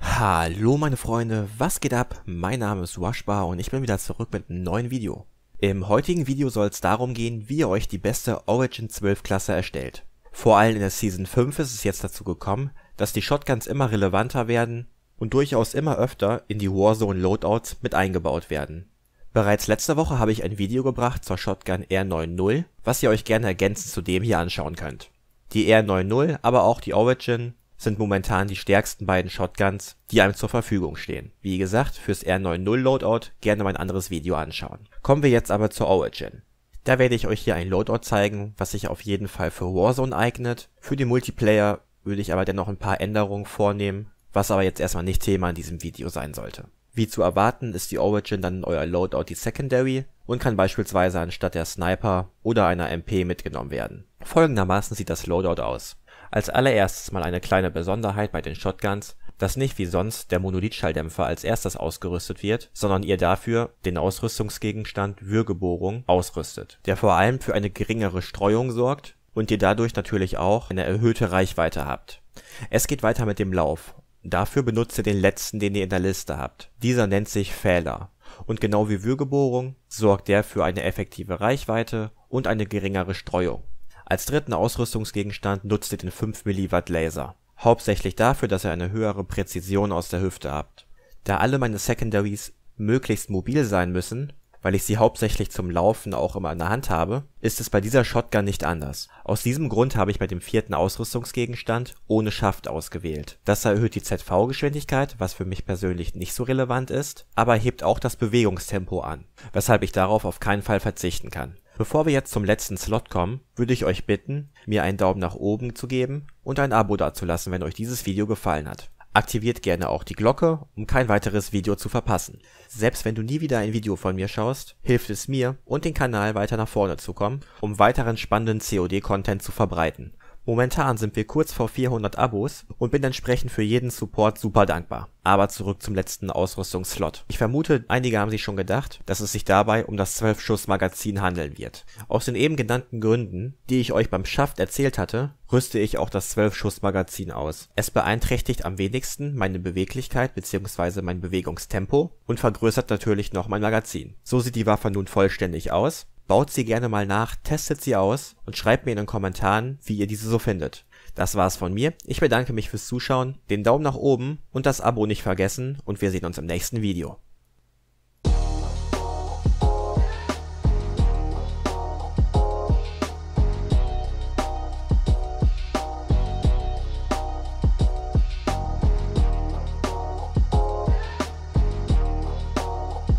Hallo meine Freunde, was geht ab? Mein Name ist Washbar und ich bin wieder zurück mit einem neuen Video. Im heutigen Video soll es darum gehen, wie ihr euch die beste Origin 12 Klasse erstellt. Vor allem in der Season 5 ist es jetzt dazu gekommen, dass die Shotguns immer relevanter werden und durchaus immer öfter in die Warzone Loadouts mit eingebaut werden. Bereits letzte Woche habe ich ein Video gebracht zur Shotgun R90, was ihr euch gerne ergänzend zu dem hier anschauen könnt. Die R90, aber auch die Origin sind momentan die stärksten beiden Shotguns, die einem zur Verfügung stehen. Wie gesagt, fürs R90 Loadout gerne mein anderes Video anschauen. Kommen wir jetzt aber zur Origin. Da werde ich euch hier ein Loadout zeigen, was sich auf jeden Fall für Warzone eignet. Für den Multiplayer würde ich aber dennoch ein paar Änderungen vornehmen, was aber jetzt erstmal nicht Thema in diesem Video sein sollte. Wie zu erwarten ist die Origin dann in euer Loadout die Secondary und kann beispielsweise anstatt der Sniper oder einer MP mitgenommen werden. Folgendermaßen sieht das Loadout aus. Als allererstes mal eine kleine Besonderheit bei den Shotguns, dass nicht wie sonst der Monolithschalldämpfer als erstes ausgerüstet wird, sondern ihr dafür den Ausrüstungsgegenstand Würgebohrung ausrüstet, der vor allem für eine geringere Streuung sorgt und ihr dadurch natürlich auch eine erhöhte Reichweite habt. Es geht weiter mit dem Lauf Dafür benutzt ihr den letzten, den ihr in der Liste habt. Dieser nennt sich Fehler. Und genau wie Würgebohrung sorgt der für eine effektive Reichweite und eine geringere Streuung. Als dritten Ausrüstungsgegenstand nutzt ihr den 5 mW Laser. Hauptsächlich dafür, dass ihr eine höhere Präzision aus der Hüfte habt. Da alle meine Secondaries möglichst mobil sein müssen, weil ich sie hauptsächlich zum Laufen auch immer in der Hand habe, ist es bei dieser Shotgun nicht anders. Aus diesem Grund habe ich bei dem vierten Ausrüstungsgegenstand ohne Schaft ausgewählt. Das erhöht die ZV-Geschwindigkeit, was für mich persönlich nicht so relevant ist, aber hebt auch das Bewegungstempo an, weshalb ich darauf auf keinen Fall verzichten kann. Bevor wir jetzt zum letzten Slot kommen, würde ich euch bitten, mir einen Daumen nach oben zu geben und ein Abo dazulassen, wenn euch dieses Video gefallen hat. Aktiviert gerne auch die Glocke, um kein weiteres Video zu verpassen. Selbst wenn du nie wieder ein Video von mir schaust, hilft es mir und den Kanal weiter nach vorne zu kommen, um weiteren spannenden COD-Content zu verbreiten Momentan sind wir kurz vor 400 Abos und bin entsprechend für jeden Support super dankbar. Aber zurück zum letzten Ausrüstungsslot. Ich vermute, einige haben sich schon gedacht, dass es sich dabei um das 12-Schuss-Magazin handeln wird. Aus den eben genannten Gründen, die ich euch beim Schaft erzählt hatte, rüste ich auch das 12-Schuss-Magazin aus. Es beeinträchtigt am wenigsten meine Beweglichkeit bzw. mein Bewegungstempo und vergrößert natürlich noch mein Magazin. So sieht die Waffe nun vollständig aus Baut sie gerne mal nach, testet sie aus und schreibt mir in den Kommentaren, wie ihr diese so findet. Das war's von mir. Ich bedanke mich fürs Zuschauen, den Daumen nach oben und das Abo nicht vergessen und wir sehen uns im nächsten Video.